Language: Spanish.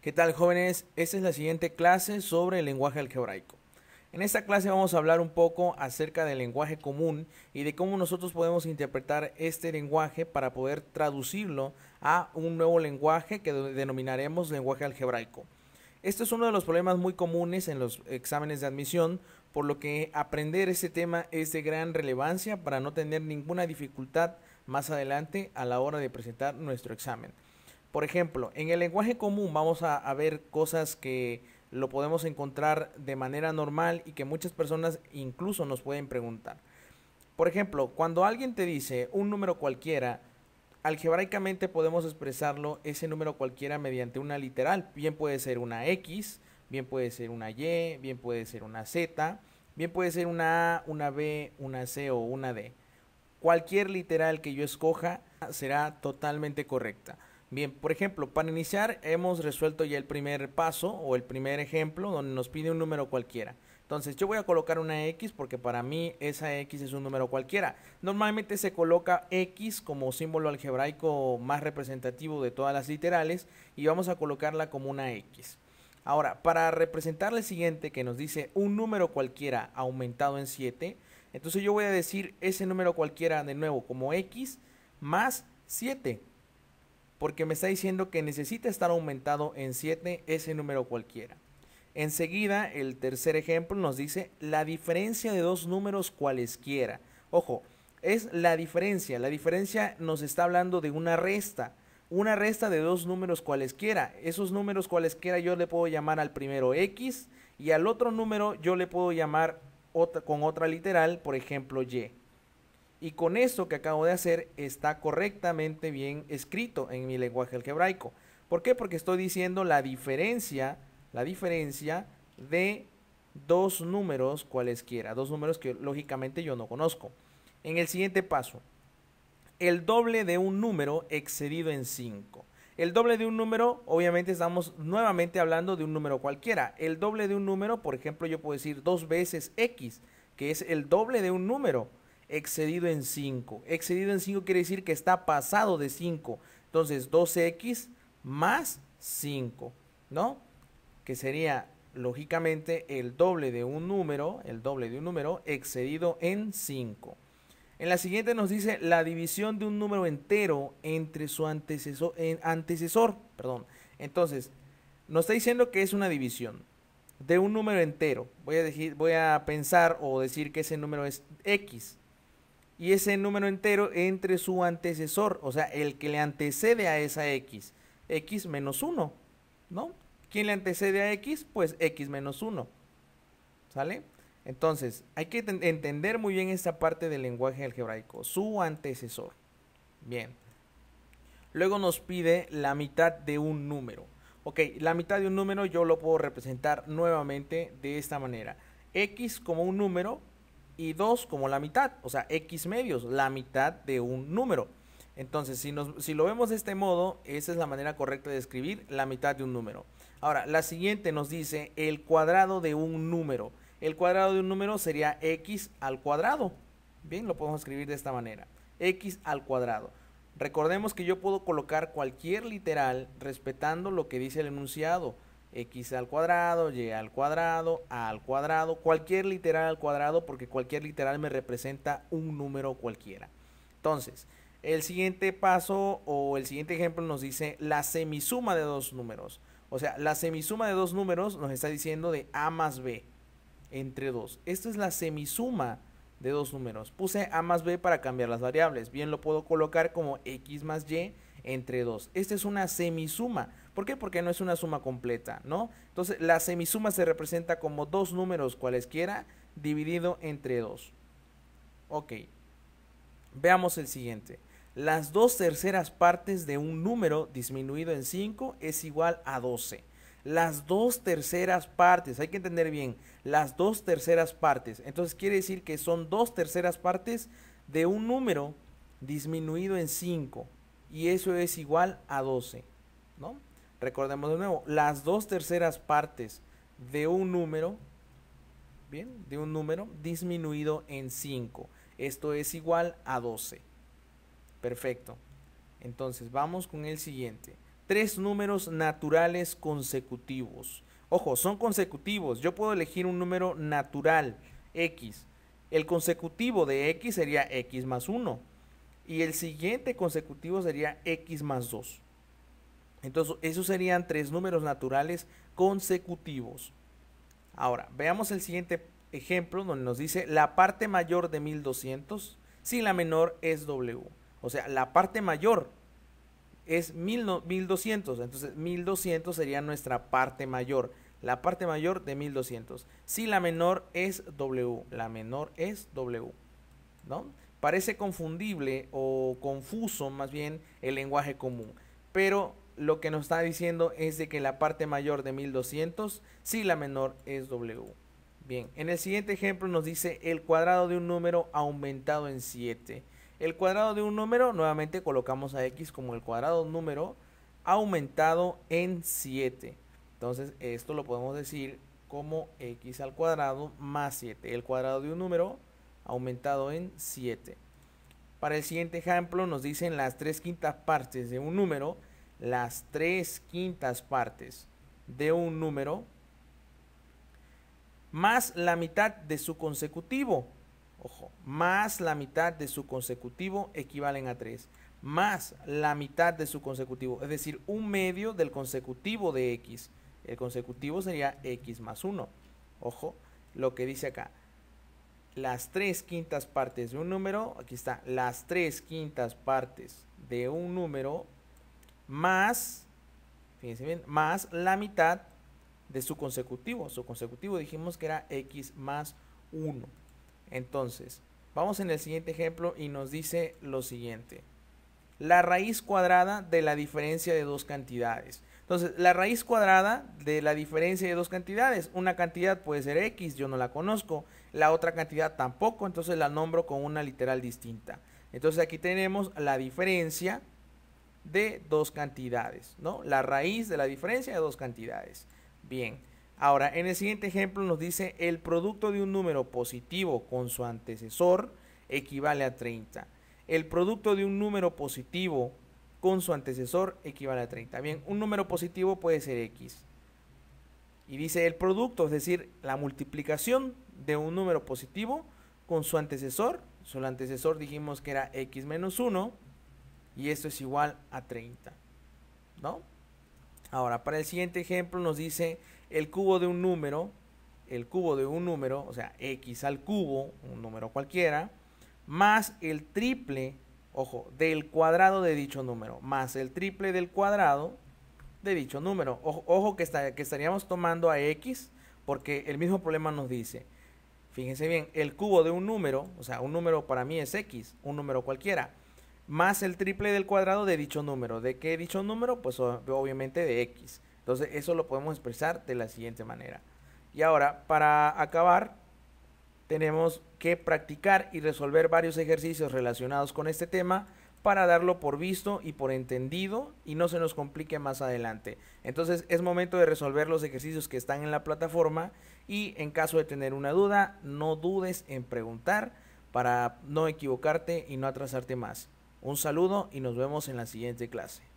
¿Qué tal jóvenes? Esta es la siguiente clase sobre el lenguaje algebraico. En esta clase vamos a hablar un poco acerca del lenguaje común y de cómo nosotros podemos interpretar este lenguaje para poder traducirlo a un nuevo lenguaje que denominaremos lenguaje algebraico. Este es uno de los problemas muy comunes en los exámenes de admisión, por lo que aprender este tema es de gran relevancia para no tener ninguna dificultad más adelante a la hora de presentar nuestro examen. Por ejemplo, en el lenguaje común vamos a, ver cosas que lo podemos encontrar de manera normal y que muchas personas incluso nos pueden preguntar. Por ejemplo, cuando alguien te dice un número cualquiera, algebraicamente podemos expresarlo ese número cualquiera mediante una literal. Bien puede ser una X, bien puede ser una Y, bien puede ser una Z, bien puede ser una A, una B, una C o una D. Cualquier literal que yo escoja será totalmente correcta. Bien, por ejemplo, para iniciar hemos resuelto ya el primer paso o el primer ejemplo donde nos pide un número cualquiera. Entonces yo voy a colocar una X porque para mí esa X es un número cualquiera. Normalmente se coloca X como símbolo algebraico más representativo de todas las literales y vamos a colocarla como una X. Ahora, para representar la siguiente que nos dice un número cualquiera aumentado en 7, entonces yo voy a decir ese número cualquiera de nuevo como X más 7 porque me está diciendo que necesita estar aumentado en 7 ese número cualquiera. Enseguida, el tercer ejemplo nos dice la diferencia de dos números cualesquiera. Ojo, es la diferencia. La diferencia nos está hablando de una resta. Una resta de dos números cualesquiera. Esos números cualesquiera yo le puedo llamar al primero X y al otro número yo le puedo llamar con otra literal, por ejemplo Y. Y con eso que acabo de hacer está correctamente bien escrito en mi lenguaje algebraico. ¿Por qué? Porque estoy diciendo la diferencia, la diferencia de dos números cualesquiera, dos números que lógicamente yo no conozco. En el siguiente paso, el doble de un número excedido en 5. El doble de un número, obviamente estamos nuevamente hablando de un número cualquiera. El doble de un número, por ejemplo, yo puedo decir dos veces x, que es el doble de un número excedido en 5. Excedido en 5 quiere decir que está pasado de 5. Entonces, 12 x más 5, ¿no? Que sería, lógicamente, el doble de un número, el doble de un número excedido en 5. En la siguiente nos dice la división de un número entero entre su antecesor, eh, antecesor perdón. Entonces, nos está diciendo que es una división de un número entero. Voy a, decir, voy a pensar o decir que ese número es X y ese número entero entre su antecesor, o sea, el que le antecede a esa X, X menos 1, ¿no? ¿Quién le antecede a X? Pues X menos 1, ¿sale? Entonces, hay que entender muy bien esta parte del lenguaje algebraico, su antecesor. Bien. Luego nos pide la mitad de un número. Ok, la mitad de un número yo lo puedo representar nuevamente de esta manera. X como un número y 2 como la mitad, o sea, x medios, la mitad de un número. Entonces, si, si lo vemos de este modo, esa es la manera correcta de escribir la mitad de un número. Ahora, la siguiente nos dice el cuadrado de un número. El cuadrado de un número sería x al cuadrado. Bien, lo podemos escribir de esta manera. x al cuadrado. Recordemos que yo puedo colocar cualquier literal respetando lo que dice el enunciado x al cuadrado, y al cuadrado, a al cuadrado, cualquier literal al cuadrado, porque cualquier literal me representa un número cualquiera. Entonces, el siguiente paso o el siguiente ejemplo nos dice la semisuma de dos números. O sea, la semisuma de dos números nos está diciendo de a más b entre dos. Esta es la semisuma de dos números. Puse a más b para cambiar las variables. Bien, lo puedo colocar como x más y entre 2. Esta es una semisuma. ¿Por qué? Porque no es una suma completa, ¿no? Entonces, la semisuma se representa como dos números cualesquiera dividido entre dos. Ok. Veamos el siguiente. Las dos terceras partes de un número disminuido en 5 es igual a 12. Las dos terceras partes, hay que entender bien, las dos terceras partes. Entonces quiere decir que son dos terceras partes de un número disminuido en 5 y eso es igual a 12, ¿no? Recordemos de nuevo, las dos terceras partes de un número, bien, de un número disminuido en 5. Esto es igual a 12. Perfecto. Entonces, vamos con el siguiente. Tres números naturales consecutivos. Ojo, son consecutivos. Yo puedo elegir un número natural, X. El consecutivo de X sería X más 1. Y el siguiente consecutivo sería X más 2. Entonces, esos serían tres números naturales consecutivos. Ahora, veamos el siguiente ejemplo donde nos dice la parte mayor de 1200 si la menor es W. O sea, la parte mayor es 1200. Entonces, 1200 sería nuestra parte mayor. La parte mayor de 1200. Si la menor es W. La menor es W. ¿No? Parece confundible o confuso más bien el lenguaje común. Pero lo que nos está diciendo es de que la parte mayor de 1200 si la menor es W. Bien, en el siguiente ejemplo nos dice el cuadrado de un número aumentado en 7. El cuadrado de un número, nuevamente colocamos a X como el cuadrado número aumentado en 7. Entonces esto lo podemos decir como X al cuadrado más 7. El cuadrado de un número aumentado en 7. Para el siguiente ejemplo nos dicen las tres quintas partes de un número las tres quintas partes de un número más la mitad de su consecutivo. Ojo, más la mitad de su consecutivo equivalen a 3. Más la mitad de su consecutivo, es decir, un medio del consecutivo de x. El consecutivo sería x más 1. Ojo, lo que dice acá. Las tres quintas partes de un número, aquí está, las tres quintas partes de un número más, fíjense bien, más la mitad de su consecutivo. Su consecutivo dijimos que era x más 1. Entonces, vamos en el siguiente ejemplo y nos dice lo siguiente. La raíz cuadrada de la diferencia de dos cantidades. Entonces, la raíz cuadrada de la diferencia de dos cantidades. Una cantidad puede ser x, yo no la conozco. La otra cantidad tampoco, entonces la nombro con una literal distinta. Entonces aquí tenemos la diferencia de dos cantidades, ¿no? La raíz de la diferencia de dos cantidades. Bien, ahora en el siguiente ejemplo nos dice el producto de un número positivo con su antecesor equivale a 30. El producto de un número positivo con su antecesor equivale a 30. Bien, un número positivo puede ser x. Y dice el producto, es decir, la multiplicación de un número positivo con su antecesor. Su antecesor dijimos que era x menos 1 y esto es igual a 30. ¿No? Ahora, para el siguiente ejemplo nos dice el cubo de un número, el cubo de un número, o sea, x al cubo, un número cualquiera, más el triple, ojo, del cuadrado de dicho número, más el triple del cuadrado de dicho número. Ojo, que, está, que estaríamos tomando a x, porque el mismo problema nos dice, fíjense bien, el cubo de un número, o sea, un número para mí es x, un número cualquiera, más el triple del cuadrado de dicho número. ¿De qué dicho número? Pues obviamente de x. Entonces eso lo podemos expresar de la siguiente manera. Y ahora, para acabar, tenemos que practicar y resolver varios ejercicios relacionados con este tema para darlo por visto y por entendido y no se nos complique más adelante. Entonces es momento de resolver los ejercicios que están en la plataforma y en caso de tener una duda, no dudes en preguntar para no equivocarte y no atrasarte más. Un saludo y nos vemos en la siguiente clase.